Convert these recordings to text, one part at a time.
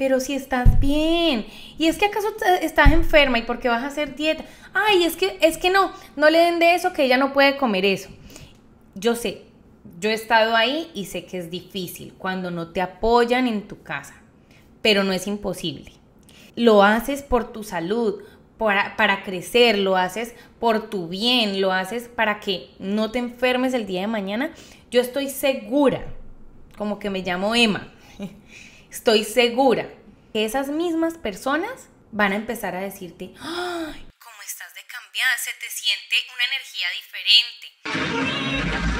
pero si estás bien. Y es que acaso eh, estás enferma y porque vas a hacer dieta. Ay, es que es que no, no le den de eso que ella no puede comer eso. Yo sé, yo he estado ahí y sé que es difícil cuando no te apoyan en tu casa, pero no es imposible. Lo haces por tu salud, para crecer, lo haces por tu bien, lo haces para que no te enfermes el día de mañana. Yo estoy segura, como que me llamo Emma, estoy segura que esas mismas personas van a empezar a decirte, ¡ay! ¿Cómo estás de cambiada? Se te siente una energía diferente.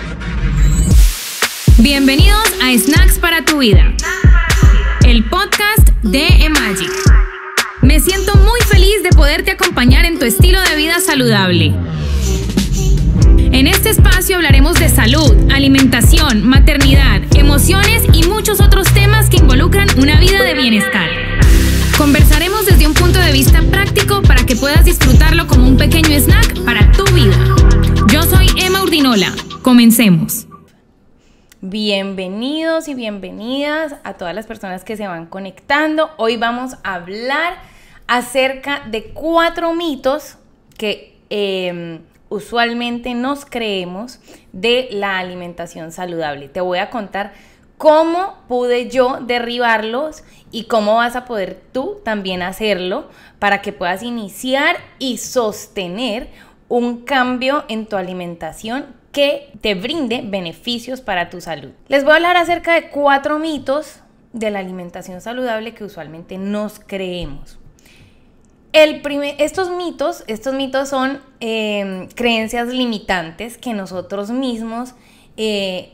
Bienvenidos a Snacks para tu vida, el podcast de Emagic. Me siento muy feliz de poderte acompañar en tu estilo de vida saludable. En este espacio hablaremos de salud, alimentación, maternidad, emociones y muchos otros temas que involucran una vida de bienestar. Conversaremos desde un punto de vista práctico para que puedas disfrutarlo como un pequeño snack para tu vida. Yo soy Emma Urdinola. Comencemos. Bienvenidos y bienvenidas a todas las personas que se van conectando. Hoy vamos a hablar acerca de cuatro mitos que em, usualmente nos creemos de la alimentación saludable. Te voy a contar cómo pude yo derribarlos y cómo vas a poder tú también hacerlo para que puedas iniciar y sostener un cambio en tu alimentación que te brinde beneficios para tu salud. Les voy a hablar acerca de cuatro mitos de la alimentación saludable que usualmente nos creemos estos mitos, estos mitos son em, creencias limitantes que nosotros mismos eh,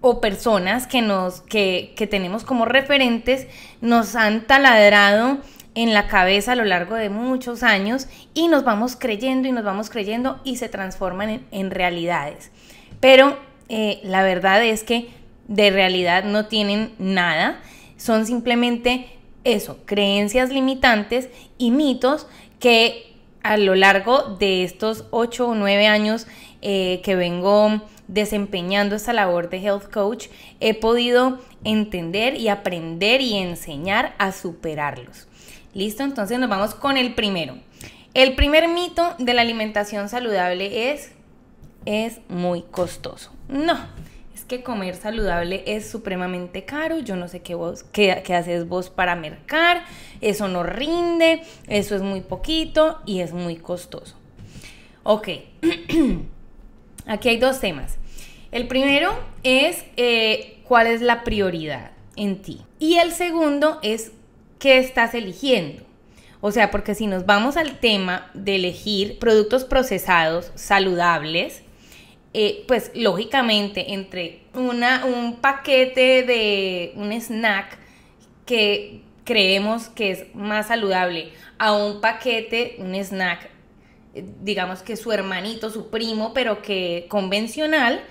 o personas que, nos, que, tenemos como referentes nos han taladrado en la cabeza a lo largo de muchos años y nos vamos creyendo y nos vamos creyendo y se transforman en, realidades. Pero eh, la verdad es que de realidad no tienen nada, son simplemente eso, creencias limitantes y mitos que a lo largo de estos ocho o nueve años eh, que vengo desempeñando esta labor de health coach, he podido entender y aprender y enseñar a superarlos. Listo, entonces nos vamos con el primero. El primer mito de la alimentación saludable es, es muy costoso. No, que comer saludable es supremamente caro, yo no sé qué vos, qué, haces vos para mercar, eso no rinde, eso es muy poquito y es muy costoso. Ok, aquí hay dos temas. El primero es eh, cuál es la prioridad en ti. Y el segundo es qué estás eligiendo. O sea, porque si nos vamos al tema de elegir productos procesados saludables, eh, pues lógicamente entre una, un paquete de un snack que creemos que es más saludable a un paquete, un snack, eh, digamos que su hermanito, su primo, pero que convencional,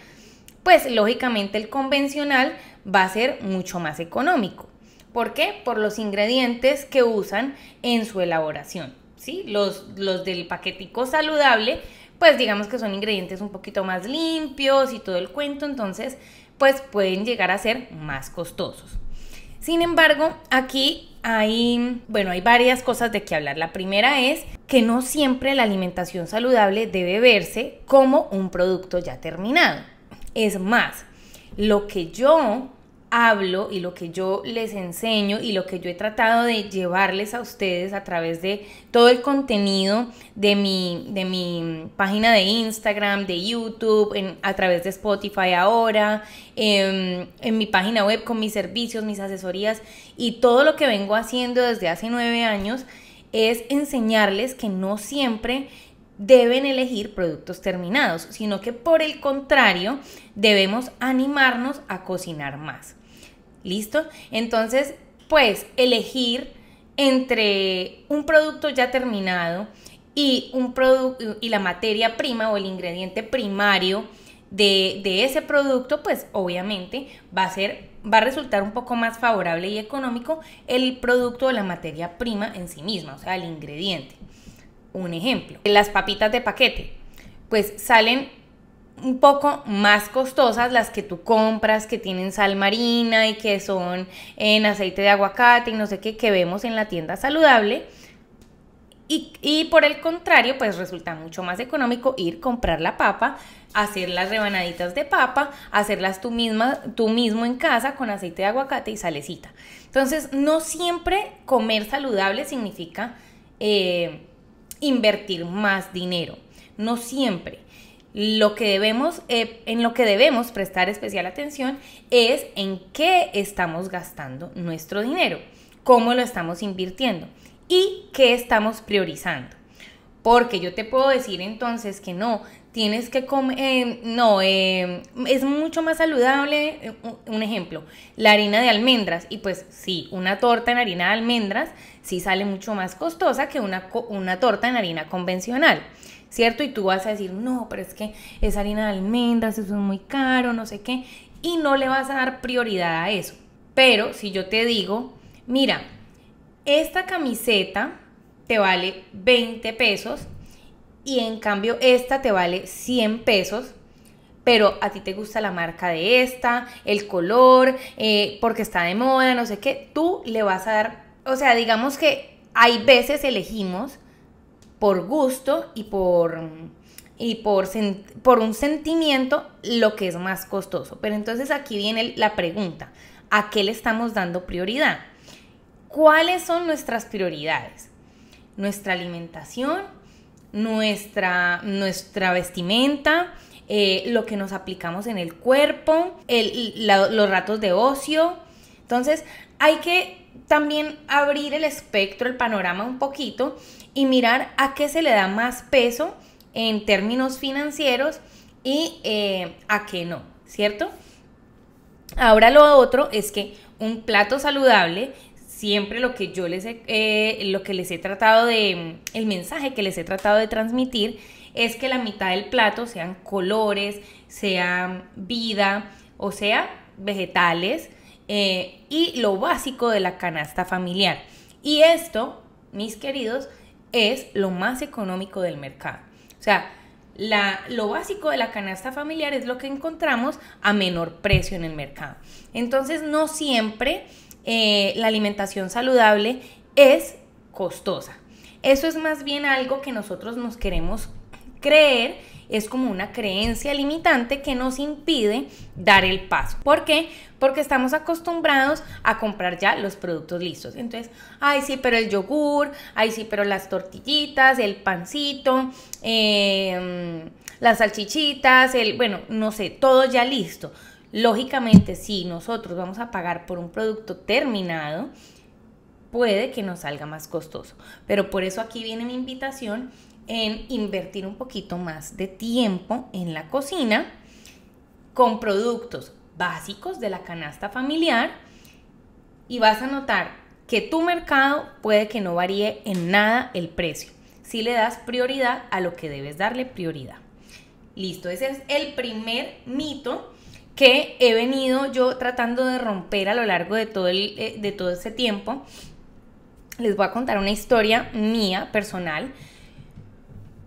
pues lógicamente el convencional va a ser mucho más económico. ¿Por qué? Por los ingredientes que usan en su elaboración. ¿sí? Los, los del paquetico saludable pues digamos que son ingredientes un poquito más limpios y todo el cuento, entonces pues pueden llegar a ser más costosos. Sin embargo, aquí hay, bueno, hay varias cosas de que hablar. La primera es que no siempre la alimentación saludable debe verse como un producto ya terminado. Es más, lo que yo hablo y lo que yo les enseño y lo que yo he tratado de llevarles a ustedes a través de todo el contenido de mi, página de Instagram, de YouTube, a través de Spotify ahora, em, en mi página web con mis servicios, mis asesorías y todo lo que vengo haciendo desde hace nueve años es enseñarles que no siempre deben elegir productos terminados, sino que por el contrario debemos animarnos a cocinar más. ¿Listo? Entonces, pues elegir entre un producto ya terminado y, un y la materia prima o el ingrediente primario de, de, ese producto, pues obviamente va a ser, va a resultar un poco más favorable y económico el producto o la materia prima en sí misma, o sea, el ingrediente. Un ejemplo, las papitas de paquete, pues salen un poco más costosas, las que tú compras, que tienen sal marina y que son en aceite de aguacate y no sé qué, que vemos en la tienda saludable. Y, por el contrario, pues resulta mucho más económico ir comprar la papa, hacer las rebanaditas de papa, hacerlas tú misma, tú mismo en casa con aceite de aguacate y salecita. Entonces, no siempre comer saludable significa eh, invertir más dinero. No siempre lo que debemos, eh, en lo que debemos prestar especial atención es en qué estamos gastando nuestro dinero, cómo lo estamos invirtiendo y qué estamos priorizando. Porque yo te puedo decir entonces que no, tienes que comer, eh, no, eh, es mucho más saludable, un ejemplo, la harina de almendras. Y pues sí, una torta en harina de almendras sí sale mucho más costosa que una torta en harina convencional. ¿cierto? Y tú vas a decir, no, pero es que es harina de almendras, eso es muy caro, no sé qué, y no le vas a dar prioridad a eso. Pero si yo te digo, mira, esta camiseta te vale 20 pesos y en cambio esta te vale 100 pesos, pero a ti te gusta la marca de esta, el color, eh, porque está de moda, no sé qué, tú le vas a dar, o sea, digamos que hay veces elegimos por gusto y por y por, por un sentimiento lo que es más costoso. Pero entonces aquí viene la pregunta, ¿a qué le estamos dando prioridad? ¿Cuáles son nuestras prioridades? Nuestra alimentación, nuestra, nuestra vestimenta, eh, lo que nos aplicamos en el cuerpo, los ratos de ocio. Entonces hay que también abrir el espectro, el panorama un poquito y mirar a qué se le da más peso en términos financieros y eh, a qué no, ¿cierto? Ahora lo otro es que un plato saludable, siempre lo que yo les he, eh, lo que les he tratado de, el mensaje que les he tratado de transmitir es que la mitad del plato sean colores, sean vida, o sea, vegetales eh, y lo básico de la canasta familiar. Y esto, mis queridos, es lo más económico del mercado. O sea, la, lo básico de la canasta familiar es lo que encontramos a menor precio en el mercado. Entonces, no siempre eh, la alimentación saludable es costosa. Eso es más bien algo que nosotros nos queremos creer es como una creencia limitante que nos impide dar el paso. ¿Por qué? Porque estamos acostumbrados a comprar ya los productos listos. Entonces, ay sí, pero el yogur, ay sí, pero las tortillitas, el pancito, em, las salchichitas, el, bueno, no sé, todo ya listo. Lógicamente, si nosotros vamos a pagar por un producto terminado, puede que nos salga más costoso. Pero por eso aquí viene mi invitación en invertir un poquito más de tiempo en la cocina con productos básicos de la canasta familiar y vas a notar que tu mercado puede que no varíe en nada el precio si le das prioridad a lo que debes darle prioridad. Listo, ese es el primer mito que he venido yo tratando de romper a lo largo de todo, eh, de todo ese tiempo. Les voy a contar una historia mía personal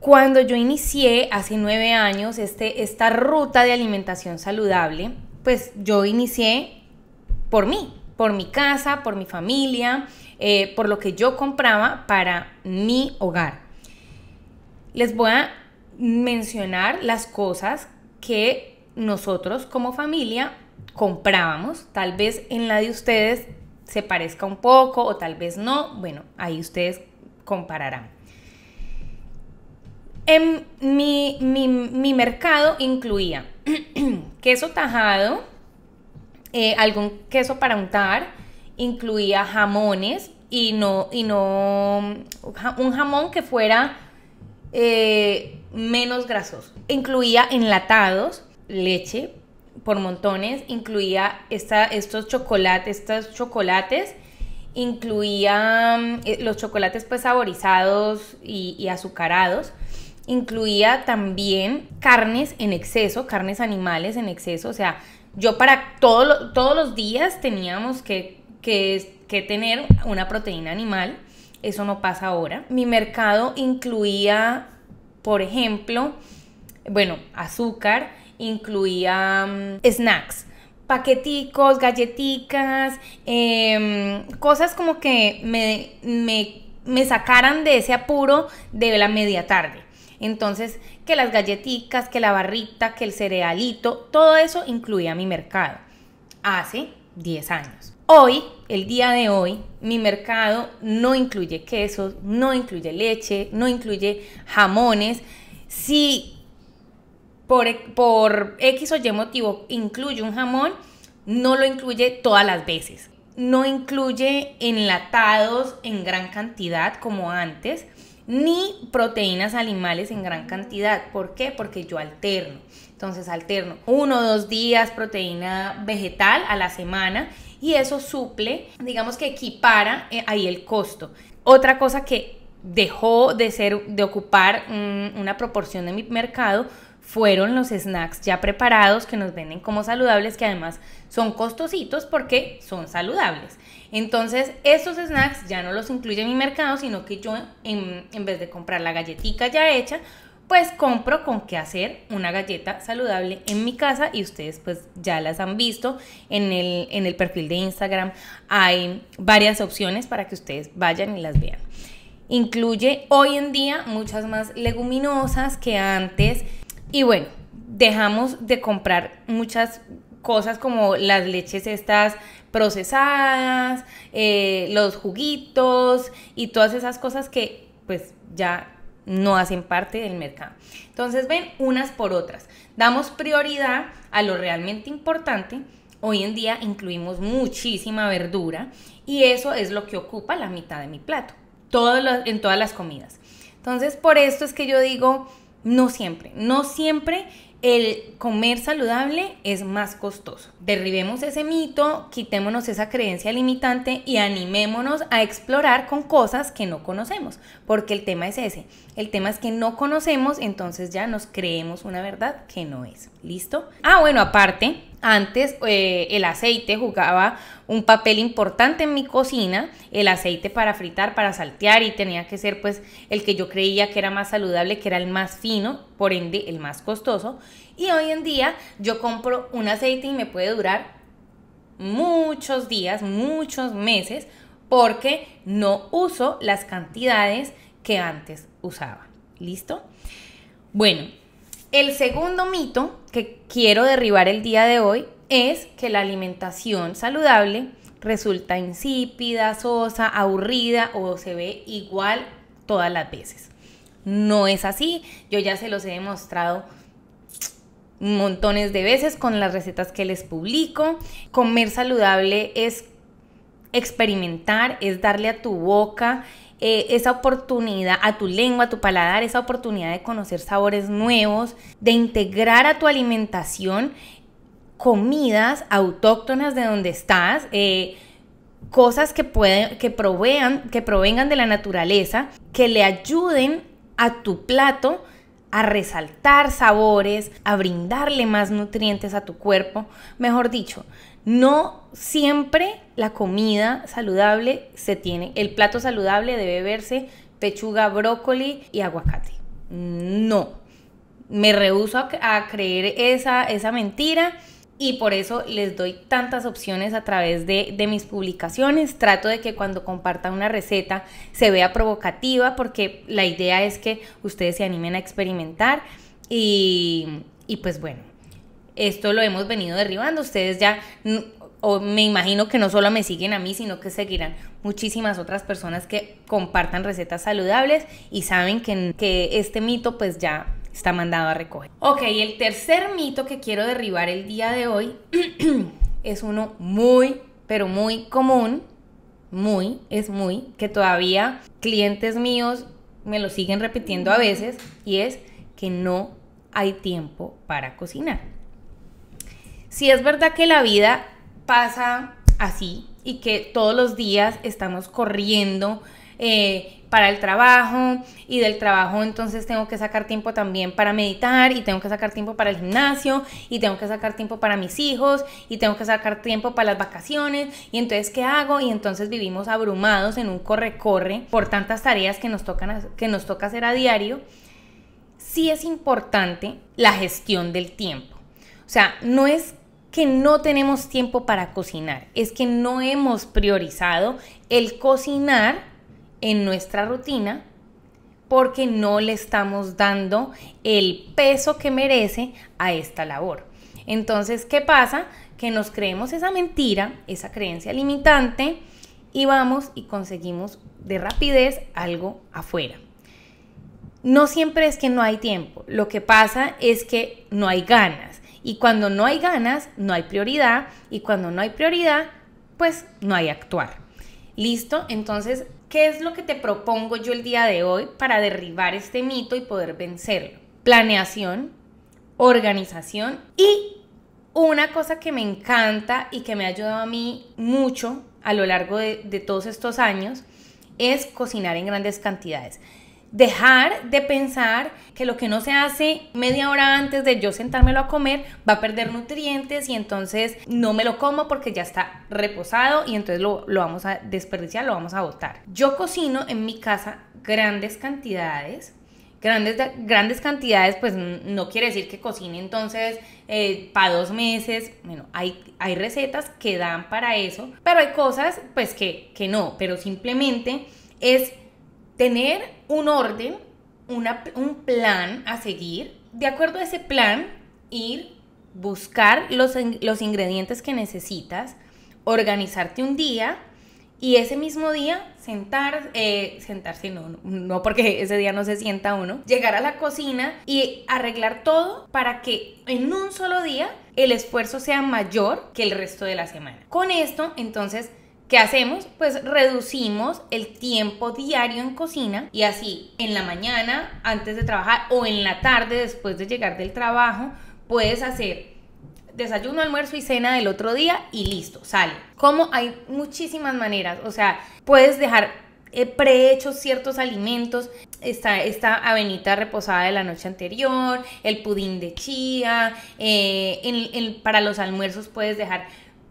cuando yo inicié hace nueve años este, esta ruta de alimentación saludable, pues yo inicié por mí, por mi casa, por mi familia, eh, por lo que yo compraba para mi hogar. Les voy a mencionar las cosas que nosotros como familia comprábamos. Tal vez en la de ustedes se parezca un poco o tal vez no. Bueno, ahí ustedes compararán en mi, mercado incluía queso tajado, eh, algún queso para untar, incluía jamones y no, un jamón que fuera eh, menos grasoso. Incluía enlatados, leche por montones, incluía estos chocolates, estos chocolates, incluía eh, los chocolates pues saborizados y azucarados incluía también carnes en exceso, carnes animales en exceso, o sea, yo para todos los días teníamos que, que tener una proteína animal, eso no pasa ahora. Mi mercado incluía, por ejemplo, bueno, azúcar, incluía mm, snacks, paqueticos, galleticas, em, cosas como que me, me sacaran de ese apuro de la media tarde. Entonces, que las galletitas, que la barrita, que el cerealito, todo eso incluía mi mercado. Hace 10 años. Hoy, el día de hoy, mi mercado no incluye quesos, no incluye leche, no incluye jamones. Si por, e, por X o Y motivo incluye un jamón, no lo incluye todas las veces. No incluye enlatados en gran cantidad como antes ni proteínas animales en gran cantidad. ¿Por qué? Porque yo alterno. Entonces alterno uno o dos días proteína vegetal a la semana y eso suple, digamos que equipara eh, ahí el costo. Otra cosa que dejó de ser de ocupar mm, una proporción de mi mercado fueron los snacks ya preparados que nos venden como saludables, que además son costositos porque son saludables. Entonces, esos snacks ya no los incluye mi mercado, sino que yo en, vez de comprar la galletita ya hecha, pues compro con qué hacer una galleta saludable en mi casa y ustedes pues ya las han visto en el, en el perfil de Instagram. Hay varias opciones para que ustedes vayan y las vean. Incluye hoy en día muchas más leguminosas que antes y bueno, dejamos de comprar muchas cosas como las leches estas procesadas, eh, los juguitos y todas esas cosas que pues ya no hacen parte del mercado. Entonces ven unas por otras. Damos prioridad a lo realmente importante. Hoy en día incluimos muchísima verdura y eso es lo que ocupa la mitad de mi plato, en todas las comidas. Entonces por esto es que yo digo, no siempre, no siempre el comer saludable es más costoso. Derribemos ese mito, quitémonos esa creencia limitante y animémonos a explorar con cosas que no conocemos, porque el tema es ese. El tema es que no conocemos, entonces ya nos creemos una verdad que no es. ¿Listo? Ah, bueno, aparte, antes eh, el aceite jugaba un papel importante en mi cocina, el aceite para fritar, para saltear y tenía que ser pues el que yo creía que era más saludable, que era el más fino, por ende el más costoso. Y hoy en día yo compro un aceite y me puede durar muchos días, muchos meses, porque no uso las cantidades que antes usaba. ¿Listo? Bueno, el segundo mito que quiero derribar el día de hoy es que la alimentación saludable resulta insípida, sosa, aburrida o se ve igual todas las veces. No es así, yo ya se los he demostrado montones de veces con las recetas que les publico. Comer saludable es experimentar, es darle a tu boca eh, esa oportunidad a tu lengua, a tu paladar, esa oportunidad de conocer sabores nuevos, de integrar a tu alimentación comidas autóctonas de donde estás, eh, cosas que, pueden, que, provean, que provengan de la naturaleza, que le ayuden a tu plato a resaltar sabores, a brindarle más nutrientes a tu cuerpo. Mejor dicho, no siempre la comida saludable se tiene. El plato saludable debe verse pechuga, brócoli y aguacate. No. Me rehúso a, creer esa, mentira y por eso les doy tantas opciones a través de, mis publicaciones. Trato de que cuando comparta una receta se vea provocativa porque la idea es que ustedes se animen a experimentar y pues bueno, esto lo hemos venido derribando. Ustedes ya, mm, o me imagino que no solo me siguen a mí, sino que seguirán muchísimas otras personas que compartan recetas saludables y saben que, que este mito pues ya está mandado a recoger. Ok, el tercer mito que quiero derribar el día de hoy es uno muy, pero muy común, muy, es muy, que todavía clientes míos me lo siguen repitiendo a veces y es que no hay tiempo para cocinar si es verdad que la vida pasa así y que todos los días estamos corriendo eh, para el trabajo y del trabajo entonces tengo que sacar tiempo también para meditar y tengo que sacar tiempo para el gimnasio y tengo que sacar tiempo para mis hijos y tengo que sacar tiempo para las vacaciones y entonces ¿qué hago? Y entonces vivimos abrumados en un corre-corre por tantas tareas que nos, tocan, que nos toca hacer a diario. Sí es importante la gestión del tiempo. O sea, no es que no tenemos tiempo para cocinar, es que no hemos priorizado el cocinar en nuestra rutina porque no le estamos dando el peso que merece a esta labor. Entonces, ¿qué pasa? Que nos creemos esa mentira, esa creencia limitante y vamos y conseguimos de rapidez algo afuera. No siempre es que no hay tiempo, lo que pasa es que no hay ganas y cuando no hay ganas, no hay prioridad. Y cuando no hay prioridad, pues no hay actuar. ¿Listo? Entonces, ¿qué es lo que te propongo yo el día de hoy para derribar este mito y poder vencerlo? Planeación, organización y una cosa que me encanta y que me ha ayudado a mí mucho a lo largo de, de todos estos años es cocinar en grandes cantidades dejar de pensar que lo que no se hace media hora antes de yo sentármelo a comer va a perder nutrientes y entonces no me lo como porque ya está reposado y entonces lo, vamos a desperdiciar, lo vamos a botar. Yo cocino en mi casa grandes cantidades Grandes, grandes, cantidades, pues no quiere decir que cocine entonces eh, para dos meses. Bueno, hay, hay recetas que dan para eso, pero hay cosas pues que, que no, pero simplemente es tener un orden, un plan a seguir, de acuerdo a ese plan, ir, buscar los, los ingredientes que necesitas, organizarte un día y ese mismo día sentar, eh, sentarse, no, no porque ese día no se sienta uno, llegar a la cocina y arreglar todo para que en un solo día el esfuerzo sea mayor que el resto de la semana. Con esto, entonces, ¿Qué hacemos? Pues reducimos el tiempo diario en cocina y así en la mañana antes de trabajar o en la tarde después de llegar del trabajo puedes hacer desayuno, almuerzo y cena del otro día y listo, sale. Como hay muchísimas maneras, o sea, puedes dejar eh, prehechos ciertos alimentos, está esta avenita reposada de la noche anterior, el pudín de chía, eh, para los almuerzos puedes dejar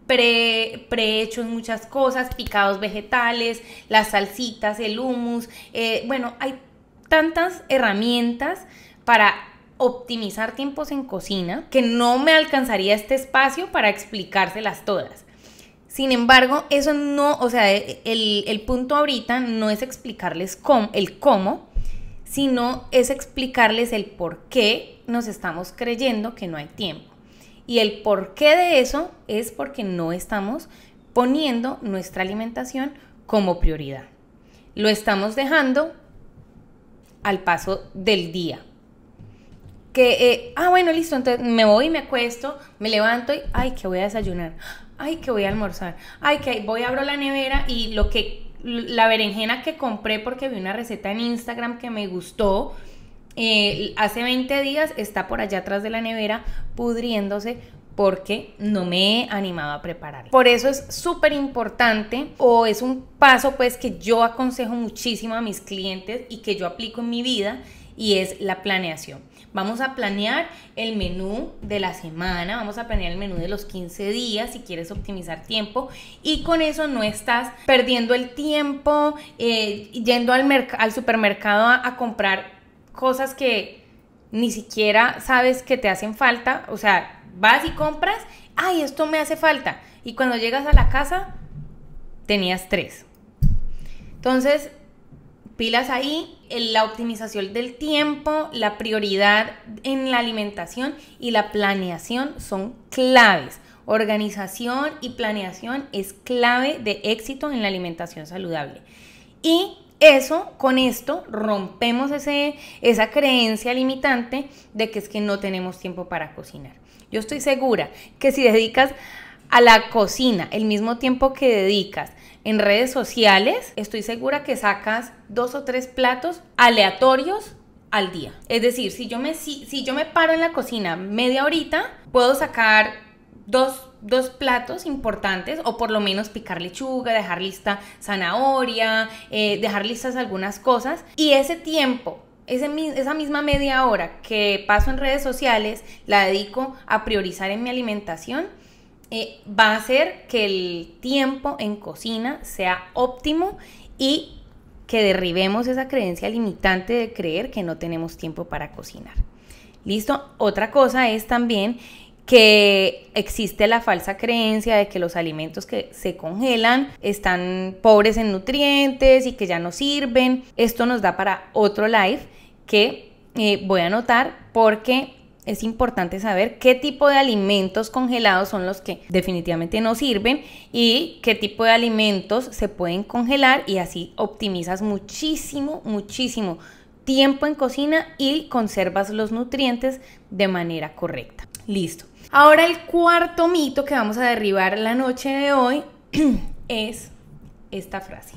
pre, prehechos muchas cosas, picados vegetales, las salsitas, el hummus. Eh, bueno, hay tantas herramientas para optimizar tiempos en cocina que no me alcanzaría este espacio para explicárselas todas. Sin embargo, eso no, o sea, e, el, punto ahorita no es explicarles el cómo, sino es explicarles el por qué nos estamos creyendo que no hay tiempo. Y el porqué de eso es porque no estamos poniendo nuestra alimentación como prioridad. Lo estamos dejando al paso del día. Que, eh, ah, bueno, listo, entonces me voy, me acuesto, me levanto y, ay, que voy a desayunar, ay, que voy a almorzar, ay, que voy, abro la nevera y lo que, la berenjena que compré porque vi una receta en Instagram que me gustó, eh, hace 20 días está por allá atrás de la nevera pudriéndose porque no me he animado a preparar. Por eso es súper importante o es un paso pues que yo aconsejo muchísimo a mis clientes y que yo aplico en mi vida y es la planeación. Vamos a planear el menú de la semana, vamos a planear el menú de los 15 días si quieres optimizar tiempo y con eso no estás perdiendo el tiempo eh, yendo al, supermercado a comprar cosas que ni siquiera sabes que te hacen falta, o sea, vas y compras, ay, esto me hace falta, y cuando llegas a la casa, tenías tres. Entonces, pilas ahí, la optimización del tiempo, la prioridad en la alimentación y la planeación son claves. Organización y planeación es clave de éxito en la alimentación saludable. Y eso, con esto, rompemos ese, esa creencia limitante de que es que no tenemos tiempo para cocinar. Yo estoy segura que si dedicas a la cocina el mismo tiempo que dedicas en redes sociales, estoy segura que sacas dos o tres platos aleatorios al día. Es decir, si yo me, si yo me paro en la cocina media horita, puedo sacar dos dos platos importantes, o por lo menos picar lechuga, dejar lista zanahoria, eh, dejar listas algunas cosas. Y ese tiempo ese, esa misma media hora que paso en redes sociales la dedico a priorizar en mi alimentación, eh, va a hacer que el tiempo en cocina sea óptimo y que derribemos esa creencia limitante de creer que no tenemos tiempo para cocinar. Listo, otra cosa es también que existe la falsa creencia de que los alimentos que se congelan están pobres en nutrientes y que ya no sirven. Esto nos da para otro live que eh, voy a anotar porque es importante saber qué tipo de alimentos congelados son los que definitivamente no sirven y qué tipo de alimentos se pueden congelar y así optimizas muchísimo, muchísimo tiempo en cocina y conservas los nutrientes de manera correcta. Listo. Ahora el cuarto mito que vamos a derribar la noche de hoy es esta frase.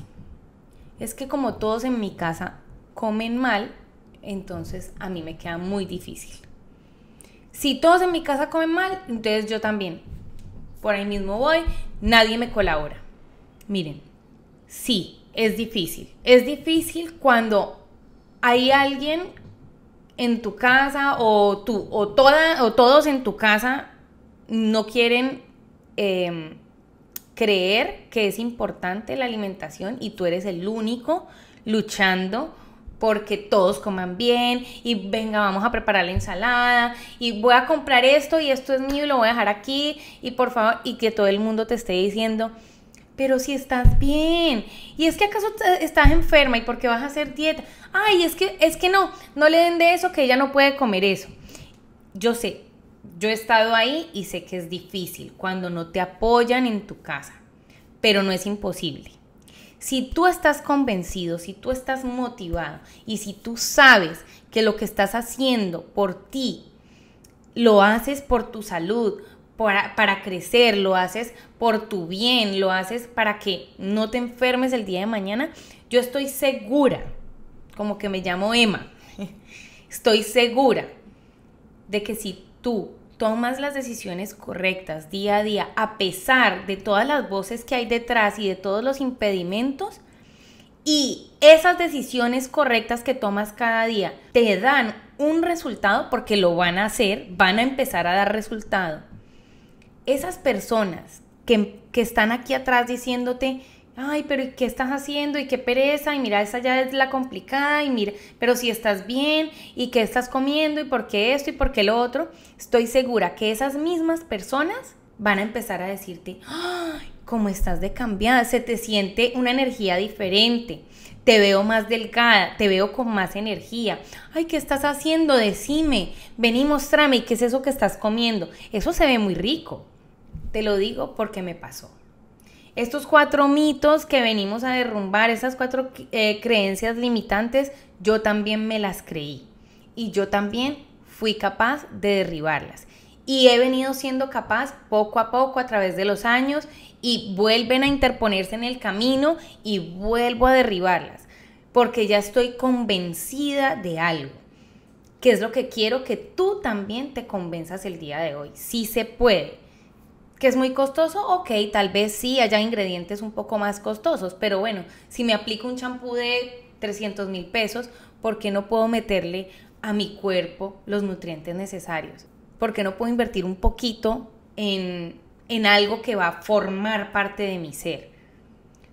Es que como todos en mi casa comen mal, entonces a mí me queda muy difícil. Si todos en mi casa comen mal, entonces yo también. Por ahí mismo voy, nadie me colabora. Miren, sí, es difícil. Es difícil cuando hay alguien en tu casa o tú o o todos en tu casa no quieren em, creer que es importante la alimentación y tú eres el único luchando porque todos coman bien y venga, vamos a preparar la ensalada y voy a comprar esto y esto es mío y lo voy a dejar aquí y por favor, y que todo el mundo te esté diciendo, pero si estás bien, y es que acaso eh, estás enferma y porque vas a hacer dieta, ay, es que, es que no, no le den de eso, que ella no puede comer eso. Yo sé, yo he estado ahí y sé que es difícil cuando no te apoyan en tu casa, pero no es imposible. Si tú estás convencido, si tú estás motivado y si tú sabes que lo que estás haciendo por ti, lo haces por tu salud, para, crecer, lo haces por tu bien, lo haces para que no te enfermes el día de mañana. Yo estoy segura, como que me llamo Emma, estoy segura de que si tú tomas las decisiones correctas día a día, a pesar de todas las voces que hay detrás y de todos los impedimentos, y esas decisiones correctas que tomas cada día te dan un resultado, porque lo van a hacer, van a empezar a dar resultado esas personas que, están aquí atrás diciéndote, ay, pero qué estás haciendo? ¿Y qué pereza? Y mira, esa ya es la complicada. Y mira, pero si estás bien, ¿y qué estás comiendo? ¿Y por qué esto? ¿Y por qué lo otro? Estoy segura que esas mismas personas van a empezar a decirte, ay, ¿cómo estás de cambiada? Se te siente una energía diferente. Te veo más delgada, te veo con más energía. Ay, ¿qué estás haciendo? Decime, ven y mostrame, ¿qué es eso que estás comiendo? Eso se ve muy rico. Te lo digo porque me pasó. Estos cuatro mitos que venimos a derrumbar, esas cuatro eh, creencias limitantes, yo también me las creí. Y yo también fui capaz de derribarlas. Y he venido siendo capaz poco a poco a través de los años y vuelven a interponerse en el camino y vuelvo a derribarlas. Porque ya estoy convencida de algo. Que es lo que quiero que tú también te convenzas el día de hoy. Sí se puede que es muy costoso, ok, tal vez sí haya ingredientes un poco más costosos, pero bueno, si me aplico un champú de 300 mil pesos, ¿por qué no puedo meterle a mi cuerpo los nutrientes necesarios? ¿Por qué no puedo invertir un poquito en, en algo que va a formar parte de mi ser?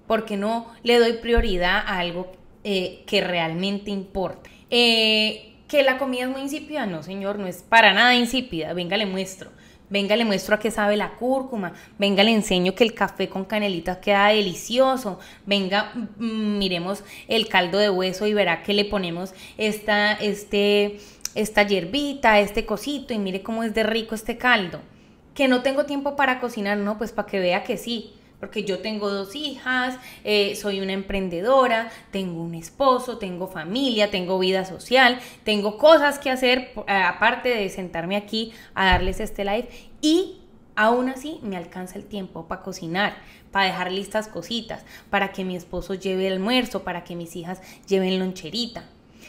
¿Por qué no le doy prioridad a algo eh, que realmente importa? Eh, que la comida es muy insípida, no señor, no es para nada insípida, venga, le muestro venga le muestro a qué sabe la cúrcuma, venga le enseño que el café con canelita queda delicioso, venga mm, miremos el caldo de hueso y verá que le ponemos esta, este, esta hierbita, este cosito y mire cómo es de rico este caldo. Que no tengo tiempo para cocinar, no, pues para que vea que sí porque yo tengo dos hijas, eh, soy una emprendedora, tengo un esposo, tengo familia, tengo vida social, tengo cosas que hacer eh, aparte de sentarme aquí a darles este live y aún así me alcanza el tiempo para cocinar, para dejar listas cositas, para que mi esposo lleve el almuerzo, para que mis hijas lleven loncherita.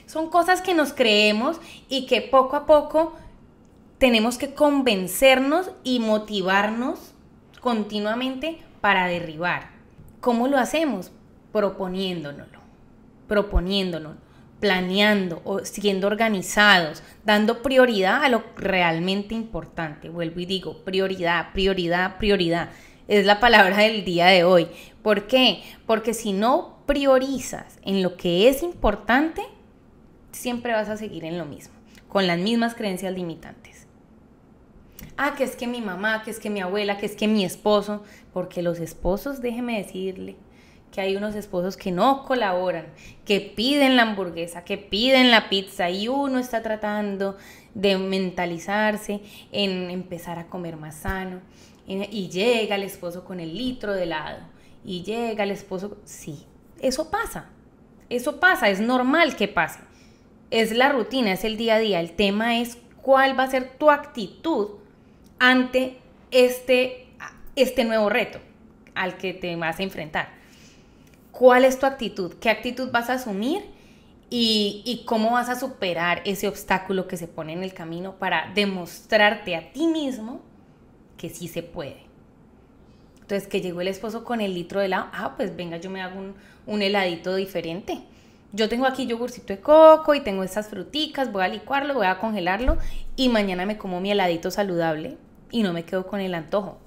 Son cosas que nos creemos y que poco a poco tenemos que convencernos y motivarnos continuamente para derribar. ¿Cómo lo hacemos? Proponiéndonoslo, proponiéndonos, planeando, siendo organizados, dando prioridad a lo realmente importante. Vuelvo y digo, prioridad, prioridad, prioridad. Es la palabra del día de hoy. ¿Por qué? Porque si no priorizas en lo que es importante, siempre vas a seguir en lo mismo, con las mismas creencias limitantes ah, que es que mi mamá, que es que mi abuela, que es que mi esposo, porque los esposos, déjeme decirle, que hay unos esposos que no colaboran, que piden la hamburguesa, que piden la pizza y uno está tratando de mentalizarse en empezar a comer más sano. Y llega el esposo con el litro de helado y llega el esposo, sí, eso pasa, eso pasa, es normal que pase. Es la rutina, es el día a día. El tema es cuál va a ser tu actitud ante este, este nuevo reto al que te vas a enfrentar. ¿Cuál es tu actitud? ¿Qué actitud vas a asumir? Y, cómo vas a superar ese obstáculo que se pone en el camino para demostrarte a ti mismo que sí se puede. Entonces, que llegó el esposo con el litro de helado, ah, pues venga, yo me hago un, un heladito diferente. Yo tengo aquí yogurcito de coco y tengo estas fruticas, voy a licuarlo, voy a congelarlo y mañana me como mi heladito saludable y no me quedo con el antojo.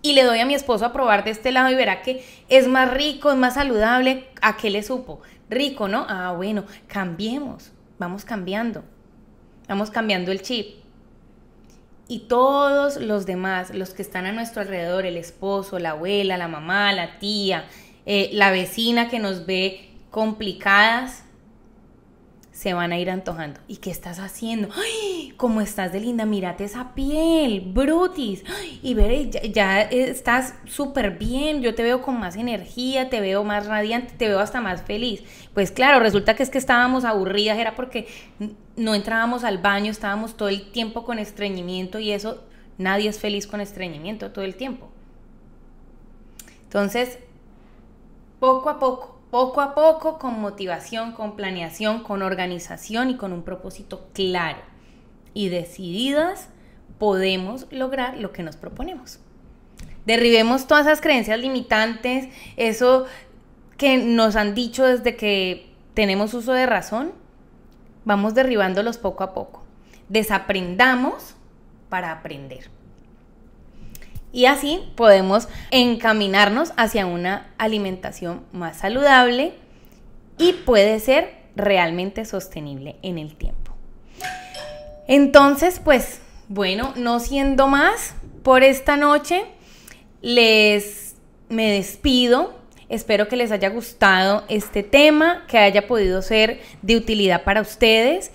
Y le doy a mi esposo a probar de este lado y verá que es más rico, es más saludable. ¿A qué le supo? Rico, ¿no? Ah, bueno, cambiemos. Vamos cambiando. Vamos cambiando el chip. Y todos los demás, los que están a nuestro alrededor, el esposo, la abuela, la mamá, la tía, eh, la vecina que nos ve complicadas, se van a ir antojando. ¿Y qué estás haciendo? ¡Ay! ¿Cómo estás de linda? Mírate esa piel, brutis. Y ver, eh, ya, ya eh, estás súper bien. Yo te veo con más energía, te veo más radiante, te veo hasta más feliz. Pues claro, resulta que es que estábamos aburridas, era porque no entrábamos al baño, estábamos todo el tiempo con estreñimiento y eso, nadie es feliz con estreñimiento todo el tiempo. Entonces, poco a poco, poco a poco, con motivación, con planeación, con organización y con un propósito claro y decididas, podemos lograr lo que nos proponemos. Derribemos todas esas creencias limitantes, eso que nos han dicho desde que tenemos uso de razón, vamos derribándolos poco a poco. Desaprendamos para aprender. Y así podemos encaminarnos hacia una alimentación más saludable y puede ser realmente sostenible en el tiempo. Entonces, pues bueno, no siendo más, por esta noche les me despido. Espero que les haya gustado este tema, que haya podido ser de utilidad para ustedes